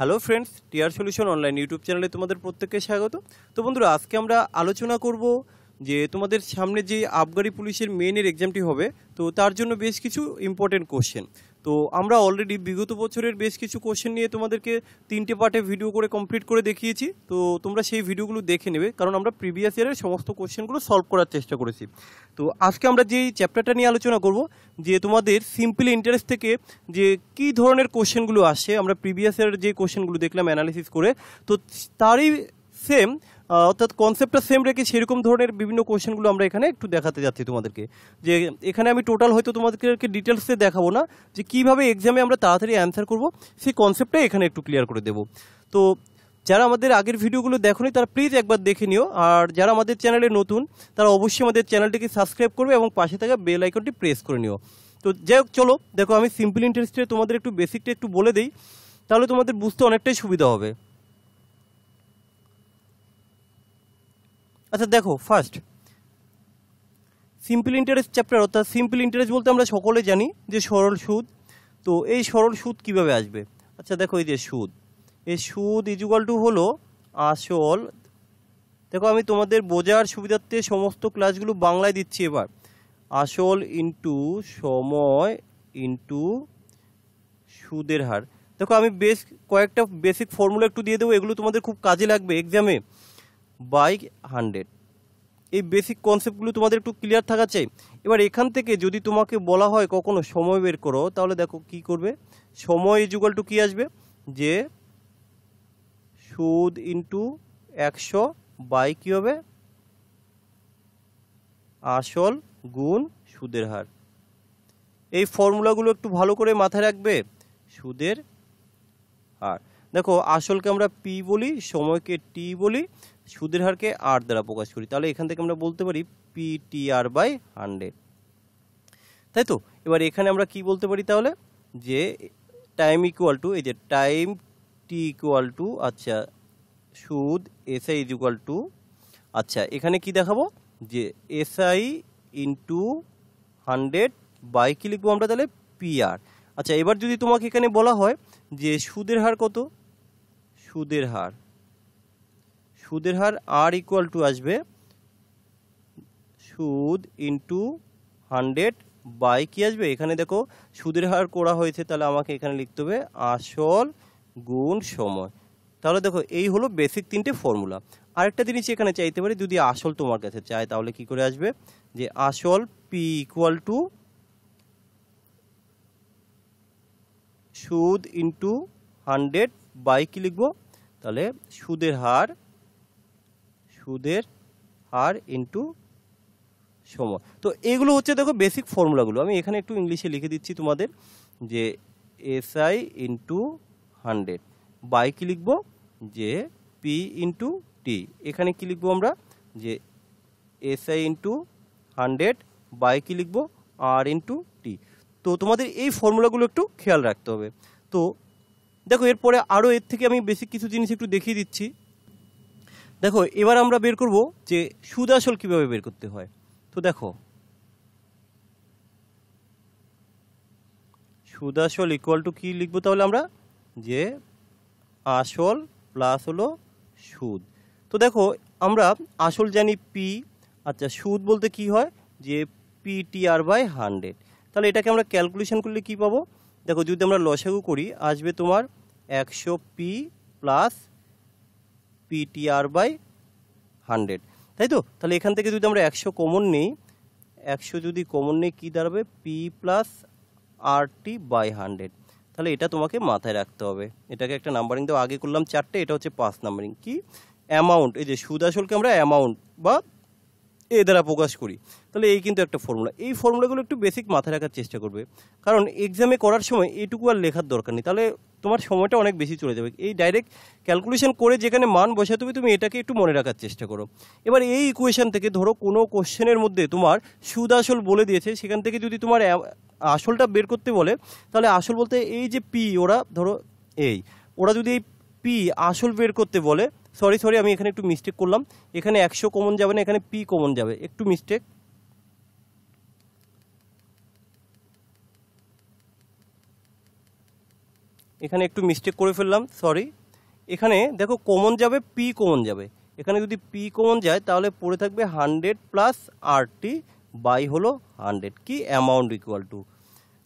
hello friends TR solution online YouTube চ্যানেলে তোমাদের প্রত্যেককে স্বাগত তো বন্ধুরা আজকে আমরা আলোচনা করব যে তোমাদের সামনে যে আবগারি পুলিশের মেনের এক্সামটি হবে তো তার জন্য বেশ কিছু ইম্পর্টেন্ট কোশ্চেন তো আমরা অলরেডি বিগত বছরের বেশ কিছু কোশ্চেন নিয়ে তোমাদেরকে তিনটে পার্টে ভিডিও করে কমপ্লিট করে দেখিয়েছি তো তোমরা সেই ভিডিওগুলো দেখে নেবে কারণ আমরা প্রিভিয়াস ইয়ারের সমস্ত কোশ্চেনগুলো সলভ করার চেষ্টা করেছি তো আজকে আমরা যেই চ্যাপ্টারটা নিয়ে আলোচনা করব যে তোমাদের সিম্পল ইন্টারেস্ট থেকে যে কি ধরনের কোশ্চেনগুলো আসে আমরা প্রিভিয়াস ইয়ারের যে কোশ্চেনগুলো দেখলাম অ্যানালিসিস করে তো তারই সেম অর্থাৎ কনসেপ্টটা সেম রেখে সেরকম ধরনের বিভিন্ন কোয়েশ্চেনগুলো আমরা এখানে একটু দেখাতে যাচ্ছি তোমাদেরকে যে এখানে আমি টোটাল হয়তো তোমাদেরকে ডিটেলসে দেখাবো না যে কীভাবে এক্সামে আমরা তাড়াতাড়ি অ্যান্সার করব সেই কনসেপ্টটা এখানে একটু ক্লিয়ার করে দেবো তো যারা আমাদের আগের ভিডিওগুলো দেখোনি তারা প্লিজ একবার দেখে নিও আর যারা আমাদের চ্যানেলে নতুন তারা অবশ্যই আমাদের চ্যানেলটিকে সাবস্ক্রাইব করবে এবং পাশে থাকা বেল আইকনটি প্রেস করে নিও তো যাই হোক চলো দেখো আমি সিম্পল ইন্টারেস্টে তোমাদের একটু বেসিকটা একটু বলে দিই তাহলে তোমাদের বুঝতে অনেকটাই সুবিধা হবে আচ্ছা দেখো ফার্স্ট সিম্পল ইন্টারেস্ট চ্যাপ্টার অর্থাৎ সিম্পল ইন্টারেস্ট বলতে আমরা সকলে জানি যে সরল সুদ তো এই সরল সুদ কিভাবে আসবে আচ্ছা দেখো এই যে সুদ এই সুদ ইজুগাল টু হলো আসল দেখো আমি তোমাদের বোঝার সুবিধার্থে সমস্ত ক্লাসগুলো বাংলায় দিচ্ছি এবার আসল ইন্টু সময় ইন্টু সুদের হার দেখো আমি বেশ কয়েকটা বেসিক ফর্মুলা একটু দিয়ে দেবো এগুলো তোমাদের খুব কাজে লাগবে এক্সামে বাই হান্ড্রেড এই বেসিক কনসেপ্টগুলো তোমাদের একটু ক্লিয়ার থাকা চাই এবার এখান থেকে যদি তোমাকে বলা হয় কখনো সময় বের করো তাহলে দেখো কি করবে সময় যুগল টু কী আসবে যে সুদ ইন্টু একশো বাই কী হবে আসল গুণ সুদের হার এই ফর্মুলাগুলো একটু ভালো করে মাথায় রাখবে সুদের হার দেখো আসলকে আমরা পি বলি সময়কে টি বলি সুদের হারকে আর দ্বারা প্রকাশ করি তাহলে এখান থেকে আমরা বলতে পারি পিটিআর বাই হান্ড্রেড তাই তো এবার এখানে আমরা কি বলতে পারি তাহলে যে টাইম ইকুয়াল টু এই যে টাইম টি ইকুয়াল টু আচ্ছা সুদ এসআই ইজ ইকুয়াল টু আচ্ছা এখানে কি দেখাবো যে এসআই ইন্টু হান্ড্রেড বাই কি লিখবো আমরা তাহলে পিআর আচ্ছা এবার যদি তোমাকে এখানে বলা হয় যে সুদের হার কত সুদের হার সুদের হার আর ইকুয়াল টু আসবে সুদ ইন্টু হান্ড্রেড বাই কী আসবে এখানে দেখো সুদের হার করা হয়েছে তাহলে আমাকে এখানে লিখতে হবে আসল গুণ সময় তাহলে দেখো এই হলো বেসিক তিনটে ফর্মুলা আরেকটা জিনিস এখানে চাইতে পারি যদি আসল তোমার কাছে চায় তাহলে কি করে আসবে যে আসল পি ইকুয়াল টু সুদ ইন্টু হান্ড্রেড বাই কি লিখবো তাহলে সুদের হার সুদের হার ইন্টু সময় তো এগুলো হচ্ছে দেখো বেসিক ফর্মুলাগুলো আমি এখানে একটু ইংলিশে লিখে দিচ্ছি তোমাদের যে S I into hundred by কী লিখবো যে পি ইন্টু টি এখানে কী লিখবো আমরা যে S I into hundred by কী লিখবো আর ইন্টু টি তো তোমাদের এই ফর্মুলাগুলো একটু খেয়াল রাখতে হবে তো দেখো এরপরে আরও এর থেকে আমি বেশি কিছু জিনিস একটু দেখিয়ে দিচ্ছি দেখো এবার আমরা বের করব যে সুদ আসল কীভাবে বের করতে হয় তো দেখো সুদ আসল ইকুয়াল টু কী লিখবো তাহলে আমরা যে আসল প্লাস হলো সুদ তো দেখো আমরা আসল জানি পি আচ্ছা সুদ বলতে কি হয় যে P T R by hundred তাহলে এটাকে আমরা ক্যালকুলেশন করলে কি পাবো দেখো যদি আমরা লসাগু করি আসবে তোমার একশো P plus PTR by hundred তাই তো তাহলে এখান থেকে যদি আমরা একশো কমন নিই একশো যদি কমন নিই কী দাঁড়াবে P plus RT by hundred তাহলে এটা তোমাকে মাথায় রাখতে হবে এটাকে একটা নাম্বারিং দেওয়া আগে করলাম চারটে এটা হচ্ছে পাঁচ নাম্বারিং কি অ্যামাউন্ট এই যে সুদ আসলকে আমরা অ্যামাউন্ট বা এ দ্বারা প্রকাশ করি তাহলে এই কিন্তু একটা ফর্মুলা এই ফর্মুলাগুলো একটু বেসিক মাথায় রাখার চেষ্টা করবে কারণ এক্সামে করার সময় এইটুকু আর লেখার দরকার নেই তাহলে তোমার সময়টা অনেক বেশি চলে যাবে এই ডাইরেক্ট ক্যালকুলেশন করে যেখানে মান বসাতে হবে তুমি এটাকে একটু মনে রাখার চেষ্টা করো এবার এই ইকুয়েশান থেকে ধরো কোনো কোশ্চেনের মধ্যে তোমার সুদ আসল বলে দিয়েছে সেখান থেকে যদি তোমার আসলটা বের করতে বলে তাহলে আসল বলতে এই যে পি ওরা ধরো এই ওরা যদি এই পি আসল বের করতে বলে সরি সরি আমি এখানে একটু মিস্টেক করলাম এখানে একশো কমন যাবে না এখানে পি কমন যাবে একটু মিস্টেক এখানে একটু মিস্টেক করে ফেললাম সরি এখানে দেখো কমন যাবে পি কমন যাবে এখানে যদি পি কমন যায় তাহলে পড়ে থাকবে হান্ড্রেড প্লাস আরটি বাই হলো হান্ড্রেড কি অ্যামাউন্ট ইকুয়াল টু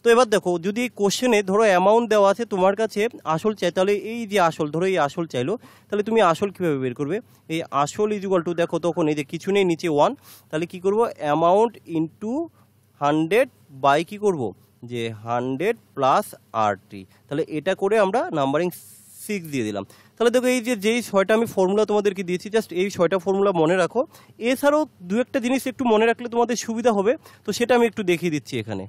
তো এবার দেখো যদি কোশ্চেনে ধরো অ্যামাউন্ট দেওয়া আছে তোমার কাছে আসল চাই তাহলে এই যে আসল ধরো এই আসল চাইলো তাহলে তুমি আসল কীভাবে বের করবে এই আসল ইজুয়াল টু দেখো তখন এই যে কিছু নেই নিচে ওয়ান তাহলে কি করব অ্যামাউন্ট ইন্টু হান্ড্রেড বাই কী করবো যে হান্ড্রেড প্লাস আরটি তাহলে এটা করে আমরা নাম্বারিং সিক্স দিয়ে দিলাম তাহলে দেখো এই যে যেই ছয়টা আমি ফর্মুলা তোমাদেরকে দিয়েছি জাস্ট এই ছয়টা ফর্মুলা মনে রাখো এছাড়াও দু একটা জিনিস একটু মনে রাখলে তোমাদের সুবিধা হবে তো সেটা আমি একটু দেখিয়ে দিচ্ছি এখানে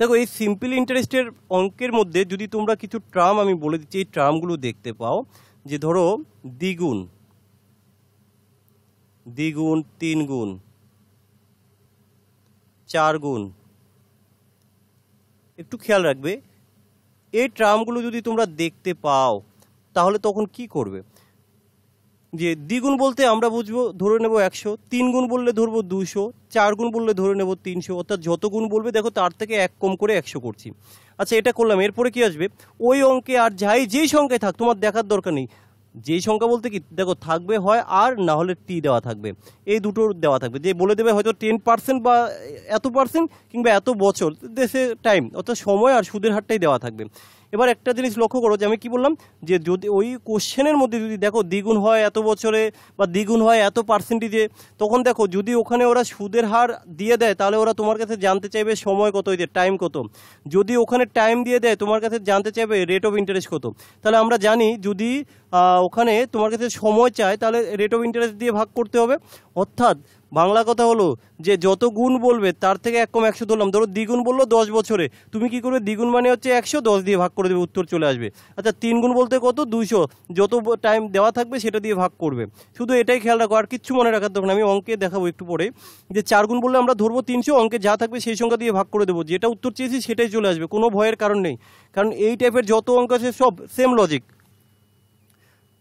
দেখো এই সিম্পল ইন্টারেস্টের অঙ্কের মধ্যে যদি তোমরা কিছু ট্রাম আমি বলে দিচ্ছি এই ট্রামগুলো দেখতে পাও যে ধরো দ্বিগুণ দ্বিগুণ তিন গুণ চার গুণ একটু খেয়াল রাখবে এই ট্রামগুলো যদি তোমরা দেখতে পাও তাহলে তখন কি করবে যে দ্বিগুণ বলতে আমরা বুঝবো ধরে নেব একশো তিন গুণ বললে ধরবো দুশো চার গুণ বললে ধরে নেব তিনশো অর্থাৎ যত গুণ বলবে দেখো তার থেকে এক কম করে একশো করছি আচ্ছা এটা করলাম এরপরে কি আসবে ওই অঙ্কে আর যাই যেই সংখ্যায় থাক তোমার দেখার দরকার নেই যেই সংখ্যা বলতে কি দেখো থাকবে হয় আর না হলে টি দেওয়া থাকবে এই দুটো দেওয়া থাকবে যে বলে দেবে হয়তো টেন পার্সেন্ট বা এত পার্সেন্ট কিংবা এত বছর দেশে টাইম অর্থাৎ সময় আর সুদের হারটাই দেওয়া থাকবে এবার একটা জিনিস লক্ষ্য করো যে আমি কি বললাম যে যদি ওই কোশ্চেনের মধ্যে যদি দেখো দ্বিগুণ হয় এত বছরে বা দ্বিগুণ হয় এত পার্সেন্টেজে তখন দেখো যদি ওখানে ওরা সুদের হার দিয়ে দেয় তাহলে ওরা তোমার কাছে জানতে চাইবে সময় কত যে টাইম কত যদি ওখানে টাইম দিয়ে দেয় তোমার কাছে জানতে চাইবে রেট অফ ইন্টারেস্ট কত তাহলে আমরা জানি যদি ওখানে তোমার কাছে সময় চায় তাহলে রেট অফ ইন্টারেস্ট দিয়ে ভাগ করতে হবে অর্থাৎ বাংলা কথা হলো যে যত গুণ বলবে তার থেকে এক কম একশো ধরলাম ধরো দ্বিগুণ বললো দশ বছরে তুমি কি করবে দ্বিগুণ মানে হচ্ছে একশো দশ দিয়ে ভাগ করে দেবে উত্তর চলে আসবে আচ্ছা তিন গুণ বলতে কত দুশো যত টাইম দেওয়া থাকবে সেটা দিয়ে ভাগ করবে শুধু এটাই খেয়াল রাখো আর কিচ্ছু মনে রাখার দরকার আমি অঙ্কে দেখাবো একটু পরে যে চার গুণ বললে আমরা ধরবো তিনশো অঙ্কে যা থাকবে সেই সংখ্যা দিয়ে ভাগ করে দেবো যেটা উত্তর চেয়েছি সেটাই চলে আসবে কোনো ভয়ের কারণ নেই কারণ এই টাইপের যত অঙ্ক আছে সব সেম লজিক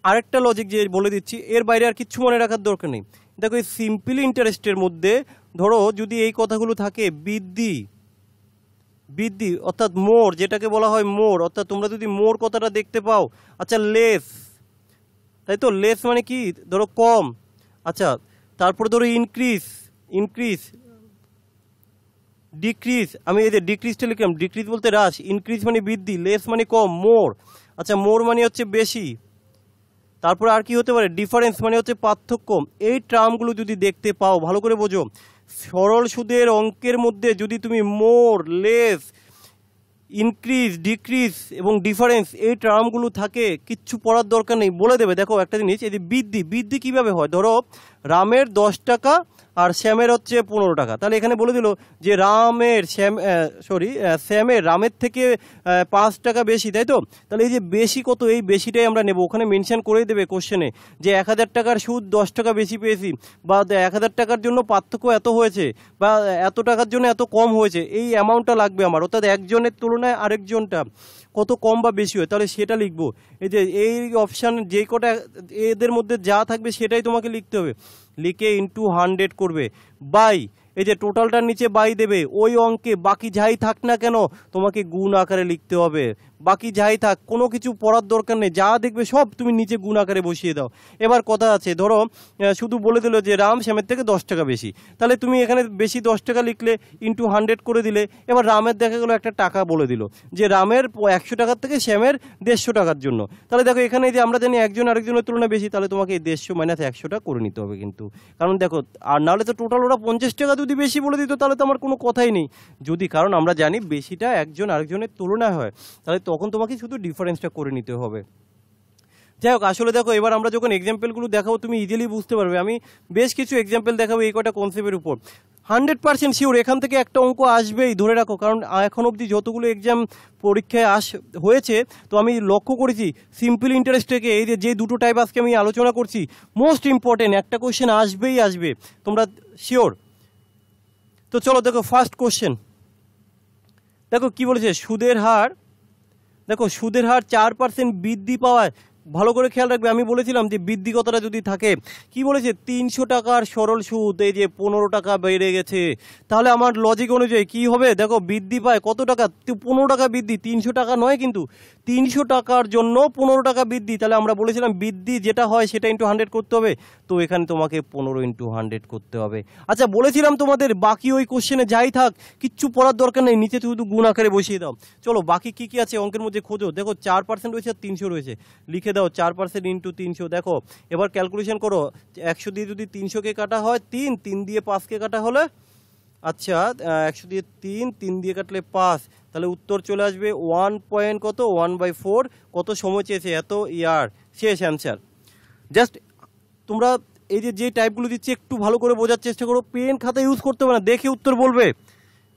আরেকটা লজিক যে বলে দিচ্ছি এর বাইরে আর কিছু মনে রাখার দরকার নেই দেখো এই সিম্পলি ইন্টারেস্টের মধ্যে ধরো যদি এই কথাগুলো থাকে বৃদ্ধি বৃদ্ধি অর্থাৎ মোর যেটাকে বলা হয় মোর অর্থাৎ তোমরা যদি মোর কথাটা দেখতে পাও আচ্ছা লেস তাই তো লেস মানে কি ধরো কম আচ্ছা তারপর ধরো ইনক্রিজ ইনক্রিজ ডিক্রিজ আমি এই যে ডিক্রিজটা লিখলাম ডিক্রিজ বলতে হ্রাস ইনক্রিজ মানে বৃদ্ধি লেস মানে কম মোর আচ্ছা মোর মানে হচ্ছে বেশি তারপরে আর কি হতে পারে ডিফারেন্স মানে হচ্ছে পার্থক্য এই টার্মগুলো যদি দেখতে পাও ভালো করে বোঝো সরল সুদের অঙ্কের মধ্যে যদি তুমি মোর লেস ইনক্রিজ ডিক্রিজ এবং ডিফারেন্স এই টার্মগুলো থাকে কিচ্ছু পড়ার দরকার নেই বলে দেবে দেখো একটা জিনিস এই যে বৃদ্ধি বৃদ্ধি কীভাবে হয় ধরো রামের দশ টাকা আর শ্যামের হচ্ছে পনেরো টাকা তাহলে এখানে বলে দিল যে রামের শ্যাম সরি শ্যামের রামের থেকে পাঁচ টাকা বেশি তাই তো তাহলে এই যে বেশি কত এই বেশিটাই আমরা নেব ওখানে মেনশন করেই দেবে কোশ্চেনে যে এক হাজার টাকার সুদ দশ টাকা বেশি পেয়েছি বা এক হাজার টাকার জন্য পার্থক্য এত হয়েছে বা এত টাকার জন্য এত কম হয়েছে এই অ্যামাউন্টটা লাগবে আমার অর্থাৎ একজনের তুলনায় আরেকজনটা কত কম বা বেশি হয় তাহলে সেটা লিখবো এই যে এই অপশান যে কটা এদের মধ্যে যা থাকবে সেটাই তোমাকে লিখতে হবে লিখে ইন্টু হান্ড্রেড করবে বাই এই যে টোটালটার নিচে বাই দেবে ওই অঙ্কে বাকি যাই থাক না কেন তোমাকে গুণ আকারে লিখতে হবে বাকি যাই থাক কোনো কিছু পড়ার দরকার নেই যা দেখবে সব তুমি নিচে গুণ আকারে বসিয়ে দাও এবার কথা আছে ধরো শুধু বলে দিল যে রাম শ্যামের থেকে দশ টাকা বেশি তাহলে তুমি এখানে বেশি দশ টাকা লিখলে ইন্টু হান্ড্রেড করে দিলে এবার রামের দেখা গেলো একটা টাকা বলে দিল যে রামের একশো টাকার থেকে শ্যামের দেড়শো টাকার জন্য তাহলে দেখো এখানে যে আমরা জানি একজন আরেকজনের তুলনায় বেশি তাহলে তোমাকে এই দেড়শো মাইনাস একশোটা করে নিতে হবে কিন্তু কারণ দেখো আর নাহলে তো টোটাল ওরা পঞ্চাশ টাকা যদি বেশি বলে দিত তাহলে তো আমার কোনো কথাই নেই যদি কারণ আমরা জানি বেশিটা একজন আরেকজনের তুলনায় হয় তাহলে তখন তোমাকে শুধু ডিফারেন্সটা করে নিতে হবে যাই হোক আসলে দেখো এবার আমরা যখন এক্সাম্পলগুলো দেখাবো তুমি ইজিলি বুঝতে পারবে আমি বেশ কিছু এক্সাম্পল দেখাবো এই কটা কনসেপ্টের উপর হান্ড্রেড পার্সেন্ট শিওর এখান থেকে একটা অঙ্ক আসবেই ধরে রাখো কারণ এখন অবধি যতগুলো এক্সাম পরীক্ষায় আস হয়েছে তো আমি লক্ষ্য করেছি সিম্পল ইন্টারেস্ট থেকে এই যে যে দুটো টাইপ আজকে আমি আলোচনা করছি মোস্ট ইম্পর্টেন্ট একটা কোয়েশ্চেন আসবেই আসবে তোমরা শিওর তো চলো দেখো ফার্স্ট কোশ্চেন দেখো কি বলেছে সুদের হার দেখো সুদের হার চার পার্সেন্ট বৃদ্ধি পাওয়ায় ভালো করে খেয়াল রাখবে আমি বলেছিলাম যে বৃদ্ধি যদি থাকে কি বলেছে তিনশো টাকার সরল সুদ এই যে পনেরো টাকা বেড়ে গেছে তাহলে আমার লজিক অনুযায়ী কি হবে দেখো বৃদ্ধি পায় কত টাকা পনেরো টাকা বৃদ্ধি তিনশো টাকা নয় কিন্তু তিনশো টাকার জন্য পনেরো টাকা বৃদ্ধি তাহলে আমরা বলেছিলাম বৃদ্ধি যেটা হয় সেটা ইন্টু হান্ড্রেড করতে হবে তো এখানে তোমাকে পনেরো ইন্টু হান্ড্রেড করতে হবে আচ্ছা বলেছিলাম তোমাদের বাকি ওই কোশ্চেনে যাই থাক কিচ্ছু পড়ার দরকার নেই নিচে শুধু গুণ আকারে বসিয়ে দাও চলো বাকি কি কি আছে অঙ্কের মধ্যে খোঁজো দেখো চার পার্সেন্ট রয়েছে আর তিনশো রয়েছে লিখে দাও চার পার্সেন্ট ইন্টু তিনশো দেখো এবার ক্যালকুলেশন করো একশো দিয়ে যদি তিনশোকে কাটা হয় তিন তিন দিয়ে পাঁচকে কাটা হলে আচ্ছা একশো দিয়ে তিন তিন দিয়ে কাটলে পাঁচ তাহলে উত্তর চলে আসবে ওয়ান পয়েন্ট কত ওয়ান বাই ফোর কত সময় চেয়েছে এত ইয়ার শেষ অ্যান্সার জাস্ট তোমরা এই যে যে টাইপগুলো দিচ্ছে একটু ভালো করে বোঝার চেষ্টা করো পেন খাতা ইউজ করতে হবে না দেখে উত্তর বলবে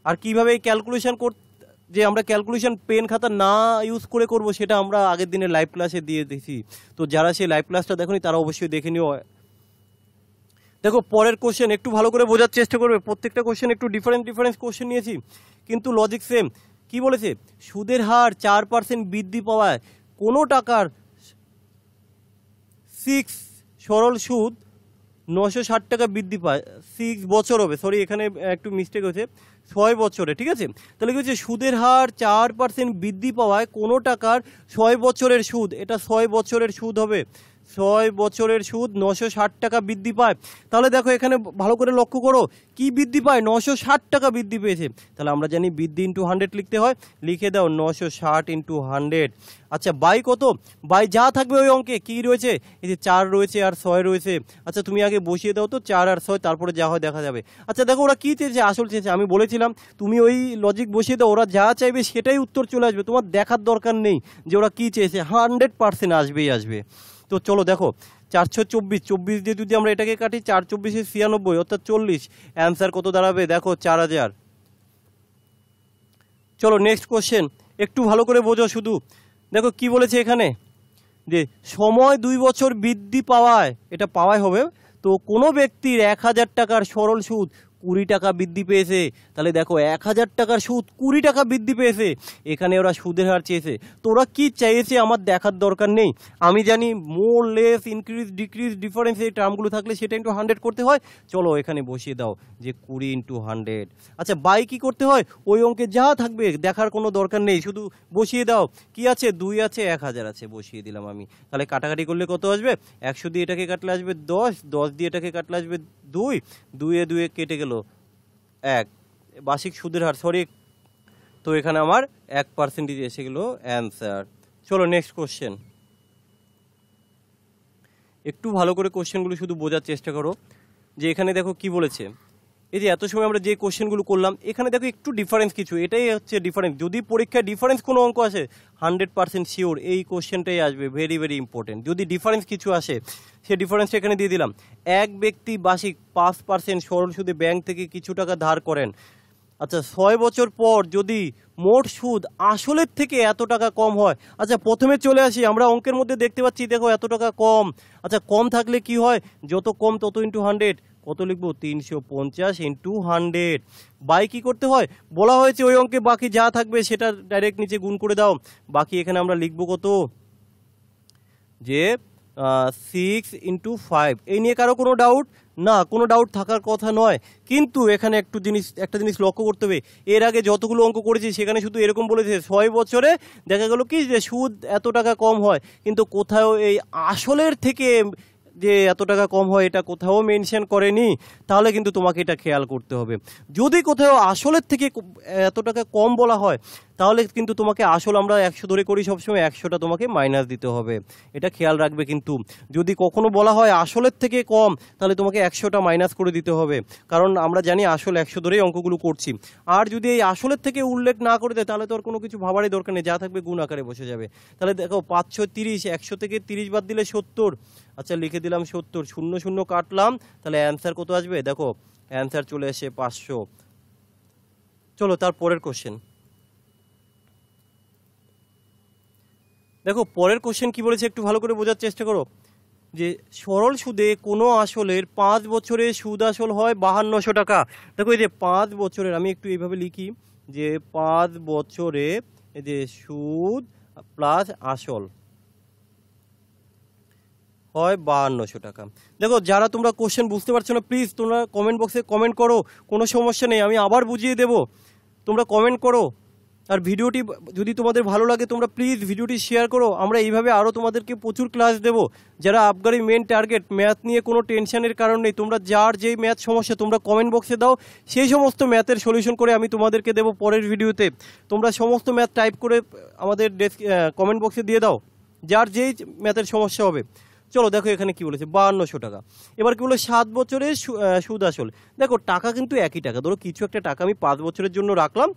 আর কীভাবে এই ক্যালকুলেশান করতে যে আমরা ক্যালকুলেশন পেন খাতা না ইউজ করে করব সেটা আমরা আগের দিনে লাইভ ক্লাসে দিয়ে দিছি তো যারা সেই লাইভ ক্লাসটা দেখনি তারা অবশ্যই দেখে নিও দেখো পরের কোশ্চেন একটু ভালো করে বোঝার চেষ্টা করবে প্রত্যেকটা কোশ্চেন একটু ডিফারেন্ট ডিফারেন্স কোশ্চেন নিয়েছি কিন্তু লজিক সেম কি বলেছে সুদের হার চার পার্সেন্ট বৃদ্ধি পাওয়ায় কোনো টাকার সিক্স সরল সুদ নশো ষাট টাকা বৃদ্ধি পায় সিক্স বছর হবে সরি এখানে একটু মিস্টেক হয়েছে ছয় বছরে ঠিক আছে তাহলে কি হচ্ছে সুদের হার চার পার্সেন্ট বৃদ্ধি পাওয়ায় কোনো টাকার ছয় বছরের সুদ এটা ছয় বছরের সুদ হবে ছয় বছরের সুদ নশো ষাট টাকা বৃদ্ধি পায় তাহলে দেখো এখানে ভালো করে লক্ষ্য করো কি বৃদ্ধি পায় নশো ষাট টাকা বৃদ্ধি পেয়েছে তাহলে আমরা জানি বৃদ্ধি ইন্টু হান্ড্রেড লিখতে হয় লিখে দাও নশো ষাট ইন্টু হান্ড্রেড আচ্ছা বাই কত বাই যা থাকবে ওই অঙ্কে কি রয়েছে এই যে চার রয়েছে আর ছয় রয়েছে আচ্ছা তুমি আগে বসিয়ে দাও তো চার আর ছয় তারপরে যা হয় দেখা যাবে আচ্ছা দেখো ওরা কী চেয়েছে আসল চেয়েছে আমি বলেছিলাম তুমি ওই লজিক বসিয়ে দাও ওরা যা চাইবে সেটাই উত্তর চলে আসবে তোমার দেখার দরকার নেই যে ওরা কী চেয়েছে হান্ড্রেড পার্সেন্ট আসবেই আসবে তো চলো দেখো চারশো চব্বিশ চব্বিশ দিয়ে যদি আমরা এটাকে কাটি চার চব্বিশে ছিয়ানব্বই অর্থাৎ চল্লিশ অ্যান্সার কত দাঁড়াবে দেখো চার হাজার চলো নেক্সট কোশ্চেন একটু ভালো করে বোঝো শুধু দেখো কি বলেছে এখানে যে সময় দুই বছর বৃদ্ধি পাওয়ায় এটা পাওয়ায় হবে তো কোনো ব্যক্তির এক হাজার টাকার সরল সুদ কুড়ি টাকা বৃদ্ধি পেয়েছে তাহলে দেখো এক হাজার টাকার সুদ কুড়ি টাকা বৃদ্ধি পেয়েছে এখানে ওরা সুদের হার চেয়েছে তো ওরা কী চাইছে আমার দেখার দরকার নেই আমি জানি more less increase decrease difference এই টার্মগুলো থাকলে সেটা ইন্টু হান্ড্রেড করতে হয় চলো এখানে বসিয়ে দাও যে কুড়ি ইন্টু হান্ড্রেড আচ্ছা বাই কি করতে হয় ওই অঙ্কে যা থাকবে দেখার কোনো দরকার নেই শুধু বসিয়ে দাও কি আছে দুই আছে এক হাজার আছে বসিয়ে দিলাম আমি তাহলে কাটাকাটি করলে কত আসবে একশো দিয়ে এটাকে কাটলে আসবে দশ দশ দিয়ে এটাকে কাটলে আসবে দুই দুয়ে দুয়ে কেটে গেল এক বার্ষিক সুদের হার সরি তো এখানে আমার এক পার্সেন্টেজ এসে গেল অ্যান্সার চলো নেক্সট কোশ্চেন একটু ভালো করে কোশ্চেনগুলো শুধু বোঝার চেষ্টা করো যে এখানে দেখো কি বলেছে এই যে এত সময় আমরা যে কোশ্চেনগুলো করলাম এখানে দেখো একটু ডিফারেন্স কিছু এটাই হচ্ছে ডিফারেন্স যদি পরীক্ষায় ডিফারেন্স কোনো অঙ্ক আসে হান্ড্রেড পার্সেন্ট শিওর এই কোশ্চেনটাই আসবে ভেরি ভেরি ইম্পর্টেন্ট যদি ডিফারেন্স কিছু আসে সে ডিফারেন্সটা এখানে দিয়ে দিলাম এক ব্যক্তি বার্ষিক পাঁচ পার্সেন্ট সরল সুদে ব্যাংক থেকে কিছু টাকা ধার করেন আচ্ছা ছয় বছর পর যদি মোট সুদ আসলের থেকে এত টাকা কম হয় আচ্ছা প্রথমে চলে আসি আমরা অঙ্কের মধ্যে দেখতে পাচ্ছি দেখো এত টাকা কম আচ্ছা কম থাকলে কি হয় যত কম তত ইন্টু হান্ড্রেড কত লিখবো তিনশো পঞ্চাশ ইন্টু হান্ড্রেড বাই কী করতে হয় বলা হয়েছে ওই অঙ্কে বাকি যা থাকবে সেটা ডাইরেক্ট নিচে গুণ করে দাও বাকি এখানে আমরা লিখবো কত যে সিক্স ইন্টু ফাইভ এই নিয়ে কারো কোনো ডাউট না কোনো ডাউট থাকার কথা নয় কিন্তু এখানে একটু জিনিস একটা জিনিস লক্ষ্য করতে হবে এর আগে যতগুলো অঙ্ক করেছি সেখানে শুধু এরকম বলেছে ছয় বছরে দেখা গেল কি যে সুদ এত টাকা কম হয় কিন্তু কোথাও এই আসলের থেকে যে এত টাকা কম হয় এটা কোথাও মেনশন করেনি তাহলে কিন্তু তোমাকে এটা খেয়াল করতে হবে যদি কোথাও আসলের থেকে এত টাকা কম বলা হয় তাহলে কিন্তু তোমাকে আসল আমরা একশো ধরে করি সবসময় একশোটা তোমাকে মাইনাস দিতে হবে এটা খেয়াল রাখবে কিন্তু যদি কখনো বলা হয় আসলের থেকে কম তাহলে তোমাকে একশোটা মাইনাস করে দিতে হবে কারণ আমরা জানি আসল একশো ধরেই অঙ্কগুলো করছি আর যদি এই আসলের থেকে উল্লেখ না করে দেয় তাহলে তো আর কোনো কিছু ভাবারই দরকার নেই যা থাকবে গুণ আকারে বসে যাবে তাহলে দেখো পাঁচশো তিরিশ একশো থেকে তিরিশ বাদ দিলে সত্তর আচ্ছা লিখে দিলাম সত্তর শূন্য শূন্য কাটলাম তাহলে অ্যান্সার কত আসবে দেখো অ্যান্সার চলে এসে পাঁচশো চলো তার পরের কোশ্চেন দেখো পরের কোশ্চেন কি বলেছে একটু ভালো করে বোঝার চেষ্টা করো যে সরল সুদে কোনো আসলের পাঁচ বছরে সুদ আসল হয় বাহান্নশো টাকা দেখো এই যে পাঁচ বছরের আমি একটু এইভাবে লিখি যে পাঁচ বছরে এই যে সুদ প্লাস আসল হয় বাহান্নশো টাকা দেখো যারা তোমরা কোশ্চেন বুঝতে পারছো না প্লিজ তোমরা কমেন্ট বক্সে কমেন্ট করো কোনো সমস্যা নেই আমি আবার বুঝিয়ে দেব তোমরা কমেন্ট করো আর ভিডিওটি যদি তোমাদের ভালো লাগে তোমরা প্লিজ ভিডিওটি শেয়ার করো আমরা এইভাবে আরও তোমাদেরকে প্রচুর ক্লাস দেব যারা আবগারি মেন টার্গেট ম্যাথ নিয়ে কোনো টেনশনের কারণ নেই তোমরা যার যেই ম্যাথ সমস্যা তোমরা কমেন্ট বক্সে দাও সেই সমস্ত ম্যাথের সলিউশন করে আমি তোমাদেরকে দেব পরের ভিডিওতে তোমরা সমস্ত ম্যাথ টাইপ করে আমাদের ডেস্ক কমেন্ট বক্সে দিয়ে দাও যার যেই ম্যাথের সমস্যা হবে চলো দেখো এখানে কি বলেছে বাহান্নশো টাকা এবার কি বলো সাত বছরের সুদ আসল দেখো টাকা কিন্তু একই টাকা ধরো কিছু একটা টাকা আমি পাঁচ বছরের জন্য রাখলাম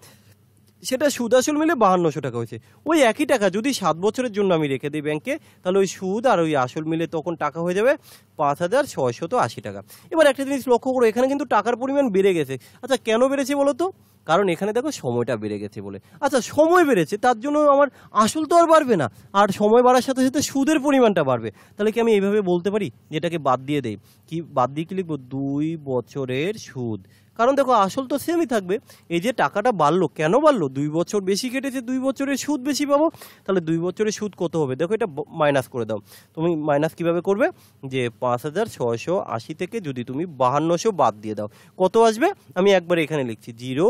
সেটা সুদ আসল মিলে বাহান্নশো টাকা হয়েছে ওই একই টাকা যদি সাত বছরের জন্য আমি রেখে দিই ব্যাংকে তাহলে ওই সুদ আর ওই আসল মিলে তখন টাকা হয়ে যাবে পাঁচ হাজার ছয়শত আশি টাকা এবার একটা জিনিস লক্ষ্য করো এখানে কিন্তু টাকার পরিমাণ বেড়ে গেছে আচ্ছা কেন বেড়েছে বলো তো কারণ এখানে দেখো সময়টা বেড়ে গেছে বলে আচ্ছা সময় বেড়েছে তার জন্য আমার আসল তো আর বাড়বে না আর সময় বাড়ার সাথে সাথে সুদের পরিমাণটা বাড়বে তাহলে কি আমি এইভাবে বলতে পারি যেটাকে বাদ দিয়ে দেই কি বাদ দিয়ে কি লিখবো দুই বছরের সুদ কারণ দেখো আসল তো সেমই থাকবে এই যে টাকাটা বাড়লো কেন বাড়লো দুই বছর বেশি কেটেছে দুই বছরের সুদ বেশি পাবো তাহলে দুই বছরের সুদ কত হবে দেখো এটা মাইনাস করে দাও তুমি মাইনাস কিভাবে করবে যে পাঁচ হাজার ছশো আশি থেকে যদি তুমি বাহান্নশো বাদ দিয়ে দাও কত আসবে আমি একবার এখানে লিখছি জিরো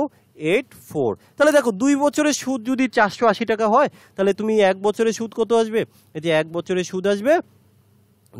এইট ফোর তাহলে দেখো দুই বছরের সুদ যদি চারশো আশি টাকা হয় তাহলে তুমি এক বছরের সুদ কত আসবে এই যে এক বছরের সুদ আসবে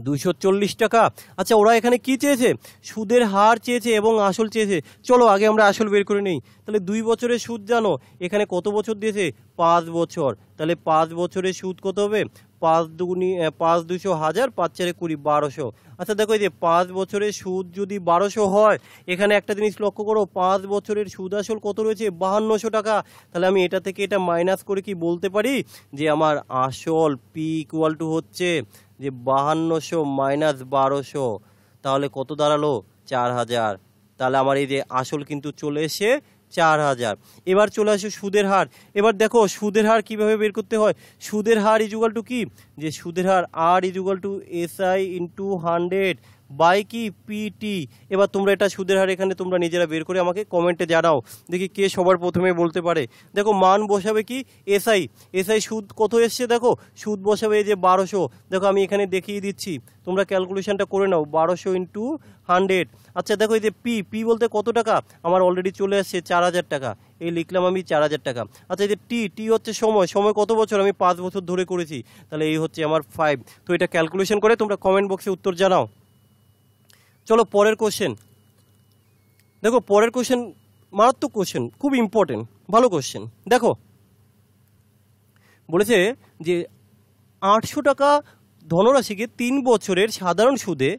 দুশো চল্লিশ টাকা আচ্ছা ওরা এখানে কি চেয়েছে সুদের হার চেয়েছে এবং আসল চেয়েছে চলো আগে আমরা আসল বের করে নিই তাহলে দুই বছরের সুদ জানো এখানে কত বছর দিয়েছে পাঁচ বছর তাহলে পাঁচ বছরের সুদ কত হবে পাঁচ দুগুনি পাঁচ দুশো হাজার পাঁচ চারে কুড়ি বারোশো আচ্ছা দেখো যে পাঁচ বছরের সুদ যদি বারোশো হয় এখানে একটা জিনিস লক্ষ্য করো পাঁচ বছরের সুদ আসল কত রয়েছে বাহান্নশো টাকা তাহলে আমি এটা থেকে এটা মাইনাস করে কি বলতে পারি যে আমার আসল পি ইকুয়াল টু হচ্ছে যে বাহান্নশো মাইনাস বারোশো তাহলে কত দাঁড়ালো চার হাজার তাহলে আমার এই যে আসল কিন্তু চলে এসে চার হাজার এবার চলে আসে সুদের হার এবার দেখো সুদের হার কিভাবে বের করতে হয় সুদের হার ইজুগাল টু কি যে সুদের হার আর equal to S I into hundred by কি পিটি এবার তোমরা এটা সুদের হার এখানে তোমরা নিজেরা বের করে আমাকে কমেন্টে জানাও দেখি কে সবার প্রথমে বলতে পারে দেখো মান বসাবে কি এসআই এসআই সুদ কত এসছে দেখো সুদ বসাবে এই যে বারোশো দেখো আমি এখানে দেখিয়ে দিচ্ছি তোমরা ক্যালকুলেশনটা করে নাও বারোশো ইন্টু হান্ড্রেড আচ্ছা দেখো এই যে পি পি বলতে কত টাকা আমার অলরেডি চলে আসছে চার হাজার টাকা এই লিখলাম আমি চার হাজার টাকা আচ্ছা এই যে টি টি হচ্ছে সময় সময় কত বছর আমি পাঁচ বছর ধরে করেছি তাহলে এই হচ্ছে আমার ফাইভ তো এটা ক্যালকুলেশন করে তোমরা কমেন্ট বক্সে উত্তর জানাও চলো পরের কোশ্চেন দেখো পরের কোশ্চেন মারাত্মক কোশ্চেন খুব ইম্পর্টেন্ট ভালো কোশ্চেন দেখো বলেছে যে আটশো টাকা ধনরাশিকে তিন বছরের সাধারণ সুদে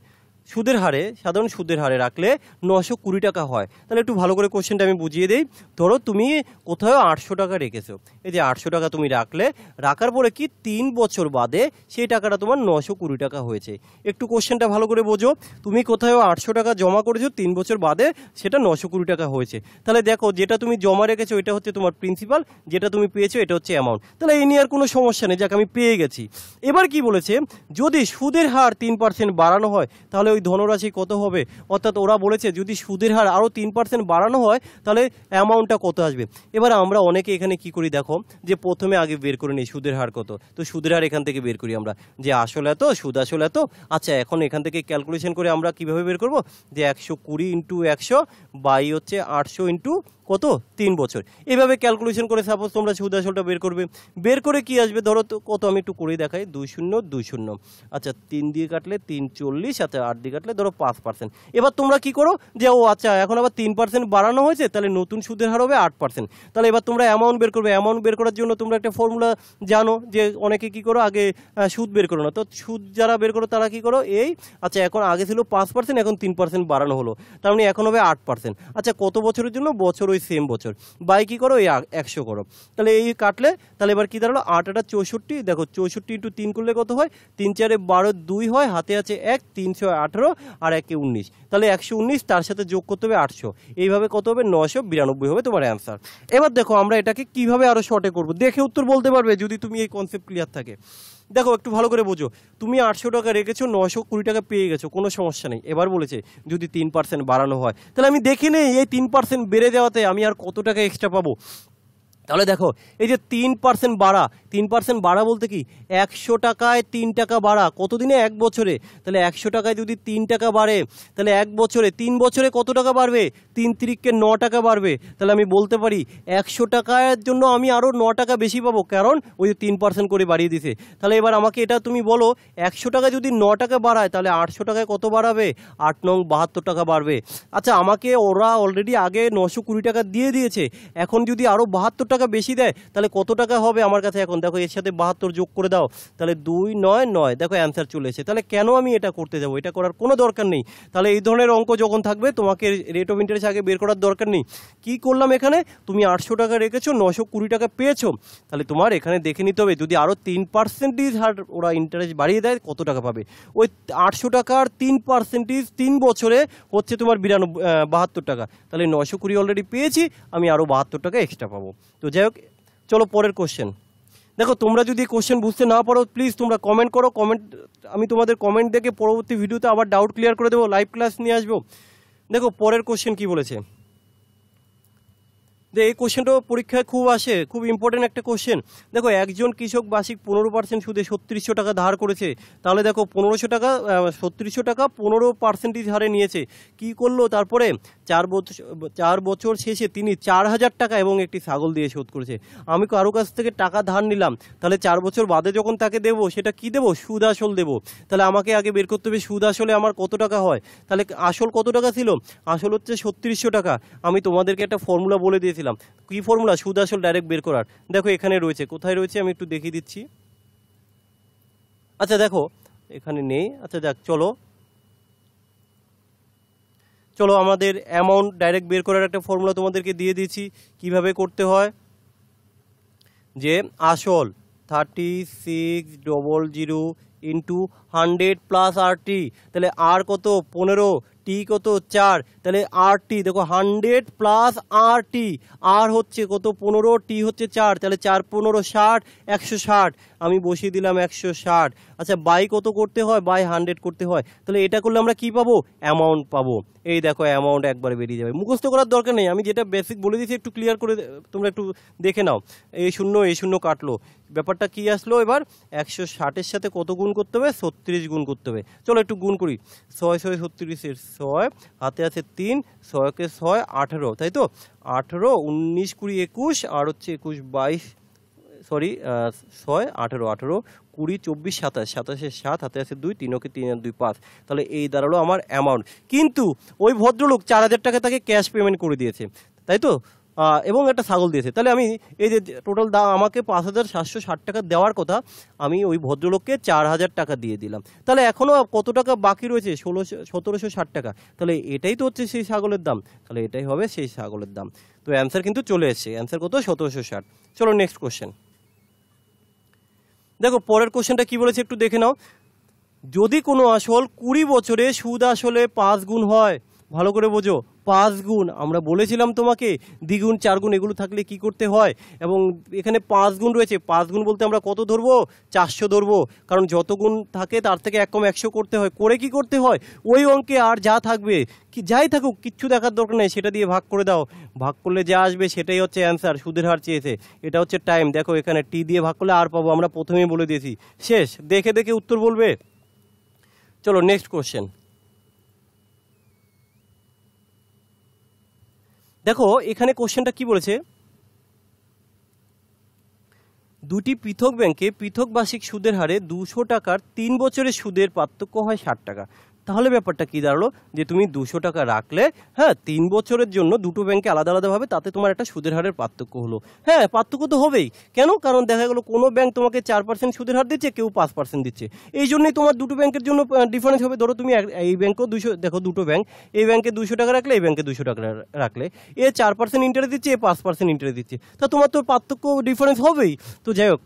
সুদের হারে সাধারণ সুদের হারে রাখলে নশো কুড়ি টাকা হয় তাহলে একটু ভালো করে কোশ্চেনটা আমি বুঝিয়ে দিই ধরো তুমি কোথাও আটশো টাকা রেখেছো এই যে আটশো টাকা তুমি রাখলে রাখার পরে কি তিন বছর বাদে সেই টাকাটা তোমার নশো কুড়ি টাকা হয়েছে একটু কোশ্চেনটা ভালো করে বোঝো তুমি কোথাও আটশো টাকা জমা করেছো তিন বছর বাদে সেটা নশো কুড়ি টাকা হয়েছে তাহলে দেখো যেটা তুমি জমা রেখেছো এটা হচ্ছে তোমার প্রিন্সিপাল যেটা তুমি পেয়েছো এটা হচ্ছে অ্যামাউন্ট তাহলে এই নিয়ে আর কোনো সমস্যা নেই যাকে আমি পেয়ে গেছি এবার কি বলেছে যদি সুদের হার তিন পার্সেন্ট বাড়ানো হয় তাহলে ওই ধনরাশি কত হবে অর্থাৎ ওরা বলেছে যদি সুদের হার আরও তিন পার্সেন্ট বাড়ানো হয় তাহলে অ্যামাউন্টটা কত আসবে এবার আমরা অনেকে এখানে কি করি দেখো যে প্রথমে আগে বের করে নিই সুদের হার কত তো সুদের হার এখান থেকে বের করি আমরা যে আসল এত সুদ আসল এত আচ্ছা এখন এখান থেকে ক্যালকুলেশন করে আমরা কিভাবে বের করব যে একশো কুড়ি ইন্টু একশো বাই হচ্ছে আটশো ইন্টু কত তিন বছর এভাবে ক্যালকুলেশন করে সাপোজ তোমরা সুদ আসলটা বের করবে বের করে কি আসবে ধরো তো কত আমি একটু করে দেখাই দুই শূন্য দুই শূন্য আচ্ছা তিন দিয়ে কাটলে তিন চল্লিশ আচ্ছা আট দিয়ে কাটলে ধরো পাঁচ পার্সেন্ট এবার তোমরা কি করো যে ও আচ্ছা এখন আবার তিন পার্সেন্ট বাড়ানো হয়েছে তাহলে নতুন সুদের হার হবে আট পার্সেন্ট তাহলে এবার তোমরা অ্যামাউন্ট বের করবে অ্যামাউন্ট বের করার জন্য তোমরা একটা ফর্মুলা জানো যে অনেকে কি করো আগে সুদ বের করো না তো সুদ যারা বের করো তারা কি করো এই আচ্ছা এখন আগে ছিল পাঁচ পার্সেন্ট এখন তিন পার্সেন্ট বাড়ানো হলো তার মানে এখন হবে আট পার্সেন্ট আচ্ছা কত বছরের জন্য বছর ওই সেম বছর বাই কী করো এই একশো করো তাহলে এই কাটলে তাহলে এবার কী দাঁড়ালো আট আটা চৌষট্টি দেখো চৌষট্টি ইন্টু তিন করলে কত হয় তিন চারে বারো দুই হয় হাতে আছে এক তিনশো আঠেরো আর একে উনিশ তাহলে একশো উনিশ তার সাথে যোগ করতে হবে আটশো এইভাবে কত হবে নশো বিরানব্বই হবে তোমার অ্যান্সার এবার দেখো আমরা এটাকে কিভাবে আরও শর্টে করব দেখে উত্তর বলতে পারবে যদি তুমি এই কনসেপ্ট ক্লিয়ার থাকে দেখো একটু ভালো করে বোঝো তুমি আটশো টাকা রেখেছো নশো কুড়ি টাকা পেয়ে গেছো কোনো সমস্যা নেই এবার বলেছে যদি তিন পার্সেন্ট বাড়ানো হয় তাহলে আমি দেখে নেই এই তিন পার্সেন্ট বেড়ে দেওয়াতে আমি আর কত টাকা এক্সট্রা পাবো তাহলে দেখো এই যে তিন পার্সেন্ট বাড়া তিন পার্সেন্ট বাড়া বলতে কি একশো টাকায় তিন টাকা বাড়া কতদিনে এক বছরে তাহলে একশো টাকায় যদি তিন টাকা বাড়ে তাহলে এক বছরে তিন বছরে কত টাকা বাড়বে তিন তিরিককে ন টাকা বাড়বে তাহলে আমি বলতে পারি একশো টাকার জন্য আমি আরও ন টাকা বেশি পাবো কারণ ওই যে তিন পার্সেন্ট করে বাড়িয়ে দিছে তাহলে এবার আমাকে এটা তুমি বলো একশো টাকায় যদি ন টাকা বাড়ায় তাহলে আটশো টাকায় কত বাড়াবে আট নং বাহাত্তর টাকা বাড়বে আচ্ছা আমাকে ওরা অলরেডি আগে নশো কুড়ি টাকা দিয়ে দিয়েছে এখন যদি আরও বাহাত্তর টাকা বেশি দেয় তাহলে কত টাকা হবে আমার কাছে এখন দেখো এর সাথে বাহাত্তর যোগ করে দাও তাহলে দুই নয় নয় দেখো অ্যান্সার চলে এসে তাহলে কেন আমি এটা করতে যাবো এটা করার কোনো দরকার নেই তাহলে এই ধরনের অঙ্ক যখন থাকবে তোমাকে রেট অফ ইন্টারেস্ট আগে বের করার দরকার নেই কি করলাম এখানে তুমি আটশো টাকা রেখেছো নশো কুড়ি টাকা পেয়েছো তাহলে তোমার এখানে দেখে নিতে হবে যদি আরও তিন পার্সেন্টেজ হার ওরা ইন্টারেস্ট বাড়িয়ে দেয় কত টাকা পাবে ওই আটশো টাকার তিন পার্সেন্টেজ তিন বছরে হচ্ছে তোমার বিরানব্বই বাহাত্তর টাকা তাহলে নশো কুড়ি অলরেডি পেয়েছি আমি আরও বাহাত্তর টাকা এক্সট্রা পাবো তো যাই হোক চলো পরের কোশ্চেন দেখো তোমরা যদি কোশ্চেন বুঝতে না পারো প্লিজ তোমরা কমেন্ট করো কমেন্ট আমি তোমাদের কমেন্ট দেখে পরবর্তী ভিডিওতে আবার ডাউট ক্লিয়ার করে দেবো লাইভ ক্লাস নিয়ে আসবো দেখো পরের কোশ্চেন কি বলেছে যে এই কোশ্চেনটাও পরীক্ষায় খুব আসে খুব ইম্পর্টেন্ট একটা কোশ্চেন দেখো একজন কৃষক বার্ষিক পনেরো পার্সেন্ট সুদে সত্তিরিশশো টাকা ধার করেছে তাহলে দেখো পনেরোশো টাকা সত্তিরিশশো টাকা পনেরো পার্সেন্টেজ হারে নিয়েছে কি করলো তারপরে চার বছর চার বছর শেষে তিনি চার হাজার টাকা এবং একটি ছাগল দিয়ে শোধ করেছে আমি কারো কাছ থেকে টাকা ধার নিলাম তাহলে চার বছর বাদে যখন তাকে দেব সেটা কি দেব সুদ আসল দেবো তাহলে আমাকে আগে বের করতে হবে সুদ আসলে আমার কত টাকা হয় তাহলে আসল কত টাকা ছিল আসল হচ্ছে সত্তিরিশশো টাকা আমি তোমাদেরকে একটা ফর্মুলা বলে দিয়েছি বলেছিলাম কি ফর্মুলা সুদ আসল ডাইরেক্ট বের করার দেখো এখানে রয়েছে কোথায় রয়েছে আমি একটু দেখিয়ে দিচ্ছি আচ্ছা দেখো এখানে নেই আচ্ছা দেখ চলো চলো আমাদের অ্যামাউন্ট ডাইরেক্ট বের করার একটা ফর্মুলা তোমাদেরকে দিয়ে দিয়েছি কিভাবে করতে হয় যে আসল thirty six double zero into hundred plus R T তাহলে আর কত পনেরো টি কত চার তাহলে আর টি দেখো হান্ড্রেড প্লাস আর টি আর হচ্ছে কত পনেরো টি হচ্ছে চার তাহলে চার পনেরো ষাট একশো ষাট আমি বসিয়ে দিলাম একশো ষাট আচ্ছা বাই কত করতে হয় বাই হান্ড্রেড করতে হয় তাহলে এটা করলে আমরা কি পাবো অ্যামাউন্ট পাবো এই দেখো অ্যামাউন্ট একবার বেরিয়ে যাবে মুখস্থ করার দরকার নেই আমি যেটা বেসিক বলে দিয়েছি একটু ক্লিয়ার করে তোমরা একটু দেখে নাও এই শূন্য এই শূন্য কাটলো ব্যাপারটা কি আসলো এবার একশো ষাটের সাথে কত গুণ করতে হবে ছত্রিশ গুণ করতে হবে চলো একটু গুণ করি ছয় ছয় ছত্রিশের ছয় হাতে আছে তিন ছয়কে ছয় আঠেরো তাই তো আঠেরো উনিশ কুড়ি একুশ আর হচ্ছে একুশ বাইশ সরি ছয় আঠেরো আঠেরো কুড়ি চব্বিশ সাতাশ সাতাশে সাত হাতে আছে দুই তিন ওকে তিন দুই পাঁচ তাহলে এই দাঁড়ালো আমার অ্যামাউন্ট কিন্তু ওই ভদ্রলোক চার হাজার টাকা তাকে ক্যাশ পেমেন্ট করে দিয়েছে তাই তো এবং একটা ছাগল দিয়েছে তাহলে আমি এই যে টোটাল দাম আমাকে পাঁচ হাজার সাতশো ষাট টাকা দেওয়ার কথা আমি ওই ভদ্রলোককে চার হাজার টাকা দিয়ে দিলাম তাহলে এখনও কত টাকা বাকি রয়েছে ষোলোশো সতেরোশো ষাট টাকা তাহলে এটাই তো হচ্ছে সেই ছাগলের দাম তাহলে এটাই হবে সেই ছাগলের দাম তো অ্যান্সার কিন্তু চলে এসছে অ্যান্সার কত সতেরোশো ষাট চলো নেক্সট কোশ্চেন দেখো পরের কোশ্চেনটা কি বলেছে একটু দেখে নাও যদি কোনো আসল কুড়ি বছরে সুদ আসলে পাঁচ গুণ হয় ভালো করে বোঝো পাঁচ গুণ আমরা বলেছিলাম তোমাকে দ্বিগুণ চার গুণ এগুলো থাকলে কি করতে হয় এবং এখানে পাঁচ গুণ রয়েছে পাঁচ গুণ বলতে আমরা কত ধরবো চারশো ধরবো কারণ যত গুণ থাকে তার থেকে এক কম একশো করতে হয় করে কি করতে হয় ওই অঙ্কে আর যা থাকবে কি যাই থাকুক কিচ্ছু দেখার দরকার নেই সেটা দিয়ে ভাগ করে দাও ভাগ করলে যা আসবে সেটাই হচ্ছে অ্যান্সার সুদের হার চেয়েছে এটা হচ্ছে টাইম দেখো এখানে টি দিয়ে ভাগ করলে আর পাবো আমরা প্রথমেই বলে দিয়েছি শেষ দেখে দেখে উত্তর বলবে চলো নেক্সট কোশ্চেন দেখো এখানে কোশ্চেনটা কি বলেছে দুটি পৃথক ব্যাংকে পৃথক বার্ষিক সুদের হারে দুশো টাকার তিন বছরের সুদের পার্থক্য হয় ষাট টাকা তাহলে ব্যাপারটা কি দাঁড়ালো যে তুমি দুশো টাকা রাখলে হ্যাঁ তিন বছরের জন্য দুটো ব্যাংকে আলাদা আলাদাভাবে তাতে তোমার একটা সুদের হারের পার্থক্য হলো হ্যাঁ পার্থক্য তো হবেই কেন কারণ দেখা গেলো কোনো ব্যাংক তোমাকে চার পার্সেন্ট সুদের হার দিচ্ছে কেউ পাঁচ পার্সেন্ট দিচ্ছে এই জন্যই তোমার দুটো ব্যাংকের জন্য ডিফারেন্স হবে ধরো তুমি এই ব্যাংকেও দুশো দেখো দুটো ব্যাংক এই ব্যাংকে দুশো টাকা রাখলে এই ব্যাংকে দুশো টাকা রাখলে এ চার পার্সেন্ট ইন্টারেস্ট দিচ্ছে এ পাঁচ পার্সেন্ট ইন্টারেস্ট দিচ্ছে তা তোমার তো পার্থক্য ডিফারেন্স হবেই তো যাই হোক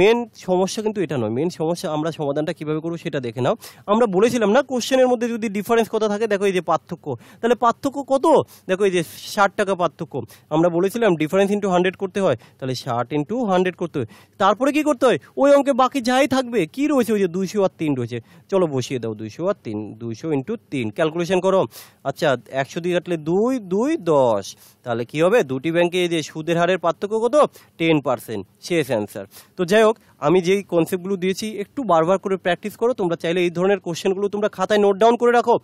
মেন সমস্যা কিন্তু এটা নয় মেন সমস্যা আমরা সমাধানটা কীভাবে করবো সেটা দেখে নাও আমরা বলেছিলাম না কোশ্চেনের মধ্যে যদি ডিফারেন্স কত থাকে দেখো এই যে পার্থক্য তাহলে পার্থক্য কত দেখো এই যে ষাট টাকা পার্থক্য আমরা বলেছিলাম ডিফারেন্স ইন্টু হান্ড্রেড করতে হয় তাহলে ষাট ইন্টু হান্ড্রেড করতে হয় তারপরে কি করতে হয় ওই অঙ্কে বাকি যাই থাকবে কি রয়েছে ওই যে দুইশো আর তিন রয়েছে চলো বসিয়ে দাও দুইশো আর তিন দুইশো ইন্টু তিন ক্যালকুলেশন করো আচ্ছা একশো দিয়ে কাটলে দুই দুই দশ তাহলে কি হবে দুটি ব্যাংকে যে সুদের হারের পার্থক্য কত টেন পার্সেন্ট শেষ অ্যান্সার তো যাই হোক আমি যেই কনসেপ্টগুলো দিয়েছি একটু বারবার করে প্র্যাকটিস করো তোমরা চাইলে এই ধরনের কোশ্চেনগুলো তোমরা খাতায় নোট ডাউন করে রাখো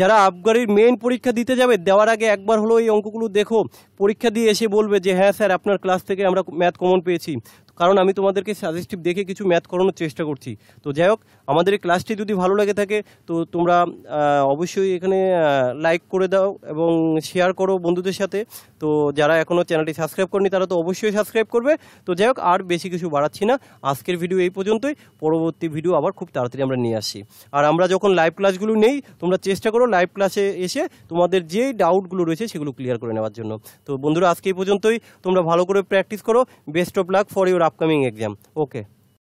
যারা আবগারির মেন পরীক্ষা দিতে যাবে দেওয়ার আগে একবার হলো এই অঙ্কগুলো দেখো পরীক্ষা দিয়ে এসে বলবে যে হ্যাঁ স্যার আপনার ক্লাস থেকে আমরা ম্যাথ কমন পেয়েছি কারণ আমি তোমাদেরকে সাজেস্টিভ দেখে কিছু ম্যাথ করানোর চেষ্টা করছি তো যাই হোক আমাদের এই ক্লাসটি যদি ভালো লাগে থাকে তো তোমরা অবশ্যই এখানে লাইক করে দাও এবং শেয়ার করো বন্ধুদের সাথে তো যারা এখনও চ্যানেলটি সাবস্ক্রাইব করেনি তারা তো অবশ্যই সাবস্ক্রাইব করবে তো যাই হোক আর বেশি কিছু বাড়াচ্ছি না আজকের ভিডিও এই পর্যন্তই পরবর্তী ভিডিও আবার খুব তাড়াতাড়ি আমরা নিয়ে আসি আর আমরা যখন লাইভ ক্লাসগুলো নেই তোমরা চেষ্টা করো লাইভ ক্লাসে এসে তোমাদের যেই ডাউটগুলো রয়েছে সেগুলো ক্লিয়ার করে নেওয়ার জন্য তো বন্ধুরা আজকে এই পর্যন্তই তোমরা ভালো করে প্র্যাকটিস করো best of luck for your upcoming exam okay